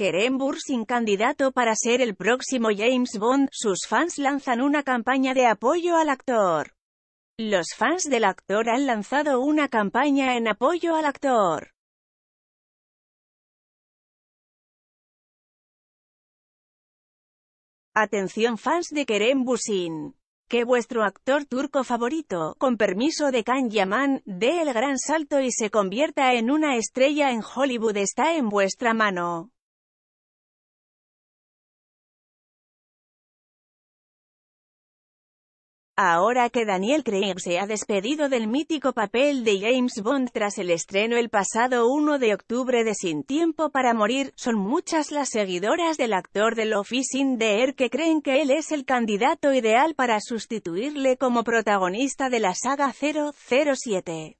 Kerem Bursin candidato para ser el próximo James Bond, sus fans lanzan una campaña de apoyo al actor. Los fans del actor han lanzado una campaña en apoyo al actor. Atención fans de Kerem Bursin. Que vuestro actor turco favorito, con permiso de Can Yaman, dé el gran salto y se convierta en una estrella en Hollywood está en vuestra mano. Ahora que Daniel Craig se ha despedido del mítico papel de James Bond tras el estreno el pasado 1 de octubre de Sin Tiempo para Morir, son muchas las seguidoras del actor del Office in the Air que creen que él es el candidato ideal para sustituirle como protagonista de la saga 007.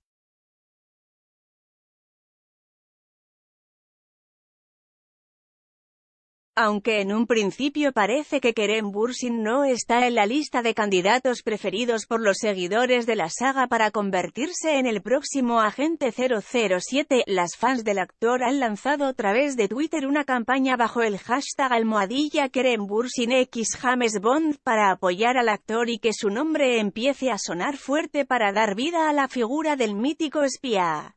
Aunque en un principio parece que Kerem Bursin no está en la lista de candidatos preferidos por los seguidores de la saga para convertirse en el próximo agente 007, las fans del actor han lanzado a través de Twitter una campaña bajo el hashtag almohadilla Kerem Bursin X James Bond para apoyar al actor y que su nombre empiece a sonar fuerte para dar vida a la figura del mítico espía.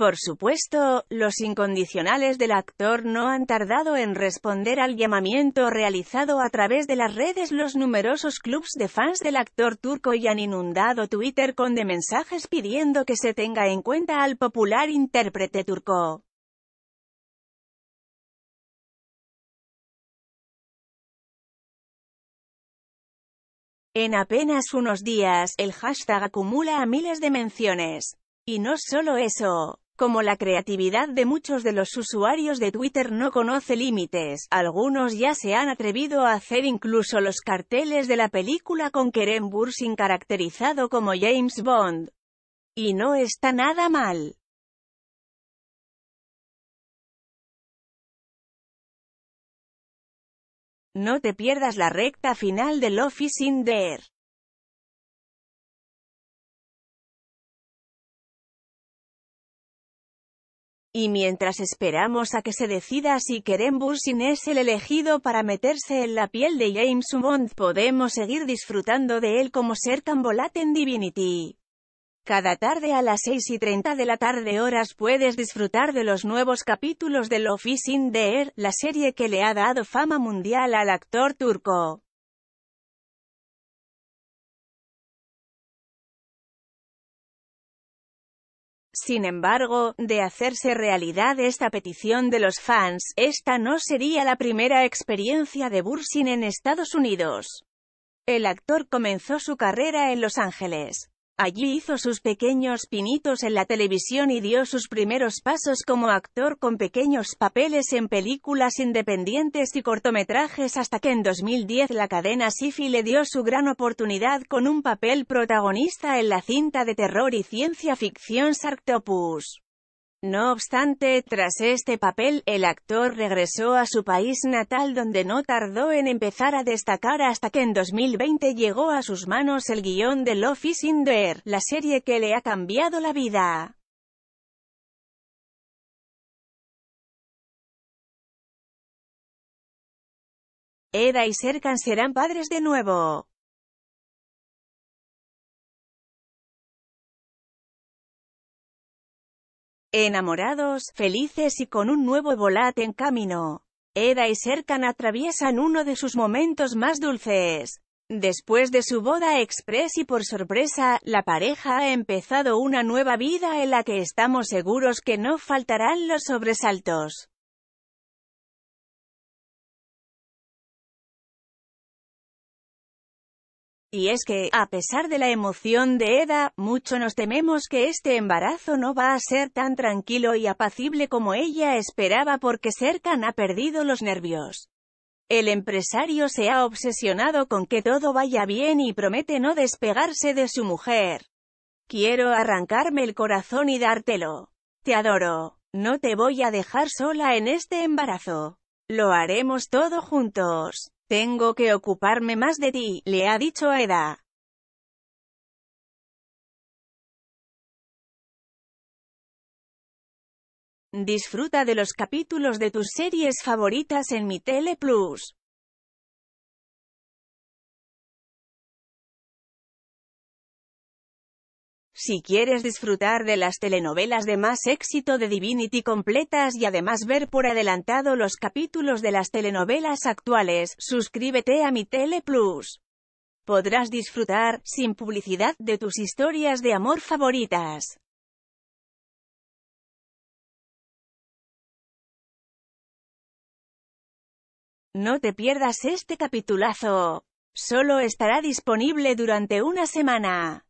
Por supuesto, los incondicionales del actor no han tardado en responder al llamamiento realizado a través de las redes. Los numerosos clubs de fans del actor turco y han inundado Twitter con de mensajes pidiendo que se tenga en cuenta al popular intérprete turco. En apenas unos días, el hashtag acumula a miles de menciones. Y no solo eso, como la creatividad de muchos de los usuarios de Twitter no conoce límites, algunos ya se han atrevido a hacer incluso los carteles de la película con Kerem Bursin caracterizado como James Bond. Y no está nada mal. No te pierdas la recta final de Office in Y mientras esperamos a que se decida si Kerem Bursin es el elegido para meterse en la piel de James Bond, podemos seguir disfrutando de él como ser Cambolaten en Divinity. Cada tarde a las 6 y 30 de la tarde horas puedes disfrutar de los nuevos capítulos de Love is in the Air, la serie que le ha dado fama mundial al actor turco. Sin embargo, de hacerse realidad esta petición de los fans, esta no sería la primera experiencia de Bursin en Estados Unidos. El actor comenzó su carrera en Los Ángeles. Allí hizo sus pequeños pinitos en la televisión y dio sus primeros pasos como actor con pequeños papeles en películas independientes y cortometrajes hasta que en 2010 la cadena Sifi le dio su gran oportunidad con un papel protagonista en la cinta de terror y ciencia ficción Sarctopus. No obstante, tras este papel, el actor regresó a su país natal donde no tardó en empezar a destacar hasta que en 2020 llegó a sus manos el guión de Love is in the Air, la serie que le ha cambiado la vida. Eda y Serkan serán padres de nuevo. Enamorados, felices y con un nuevo volat en camino. Eda y Serkan atraviesan uno de sus momentos más dulces. Después de su boda express y por sorpresa, la pareja ha empezado una nueva vida en la que estamos seguros que no faltarán los sobresaltos. Y es que, a pesar de la emoción de Eda, mucho nos tememos que este embarazo no va a ser tan tranquilo y apacible como ella esperaba porque Serkan ha perdido los nervios. El empresario se ha obsesionado con que todo vaya bien y promete no despegarse de su mujer. Quiero arrancarme el corazón y dártelo. Te adoro. No te voy a dejar sola en este embarazo. Lo haremos todo juntos. Tengo que ocuparme más de ti, le ha dicho a Eda. Disfruta de los capítulos de tus series favoritas en mi Tele Plus. Si quieres disfrutar de las telenovelas de más éxito de Divinity completas y además ver por adelantado los capítulos de las telenovelas actuales, suscríbete a mi Tele Plus. Podrás disfrutar, sin publicidad, de tus historias de amor favoritas. No te pierdas este capitulazo. Solo estará disponible durante una semana.